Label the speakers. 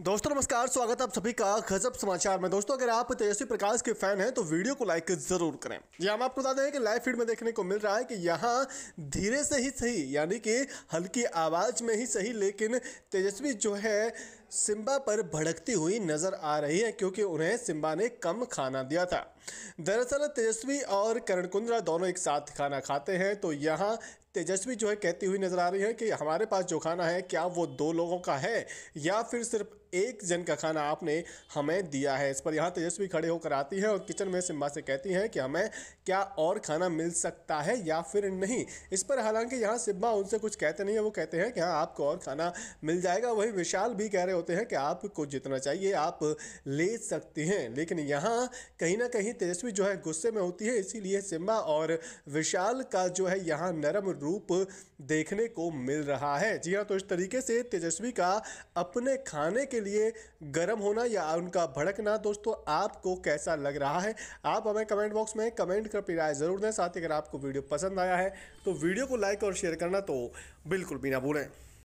Speaker 1: दोस्तों नमस्कार स्वागत है आप सभी का गजब समाचार में दोस्तों अगर आप तेजस्वी प्रकाश के फैन हैं तो वीडियो को लाइक जरूर करें यह हम हाँ, आपको बता दें कि लाइव फीड में देखने को मिल रहा है कि यहाँ धीरे से ही सही यानी कि हल्की आवाज में ही सही लेकिन तेजस्वी जो है सिम्बा पर भड़कती हुई नजर आ रही है क्योंकि उन्हें सिम्बा ने कम खाना दिया था दरअसल तेजस्वी और करण कुंद्रा दोनों एक साथ खाना खाते हैं तो यहाँ तेजस्वी जो है कहती हुई नजर आ रही है कि हमारे पास जो खाना है क्या वो दो लोगों का है या फिर सिर्फ एक जन का खाना आपने हमें दिया है इस पर यहाँ तेजस्वी खड़े होकर आती है और किचन में सिम्बा से कहती हैं कि हमें क्या और खाना मिल सकता है या फिर नहीं इस पर हालांकि यहाँ सिम्बा उनसे कुछ कहते नहीं है वो कहते हैं कि हाँ आपको और खाना मिल जाएगा वही विशाल भी कह रहे होते हैं कि आपको जितना चाहिए आप ले सकती हैं लेकिन यहाँ कहीं ना कहीं तेजस्वी जो है गुस्से में होती है इसीलिए सिम्बा और विशाल का जो है यहाँ नरम रूप देखने को मिल रहा है जी हाँ तो इस तरीके से तेजस्वी का अपने खाने के लिए गर्म होना या उनका भड़कना दोस्तों आपको कैसा लग रहा है आप हमें कमेंट बॉक्स में कमेंट कर अपनी राय ज़रूर दें साथ ही अगर आपको वीडियो पसंद आया है तो वीडियो को लाइक और शेयर करना तो बिल्कुल भी ना भूलें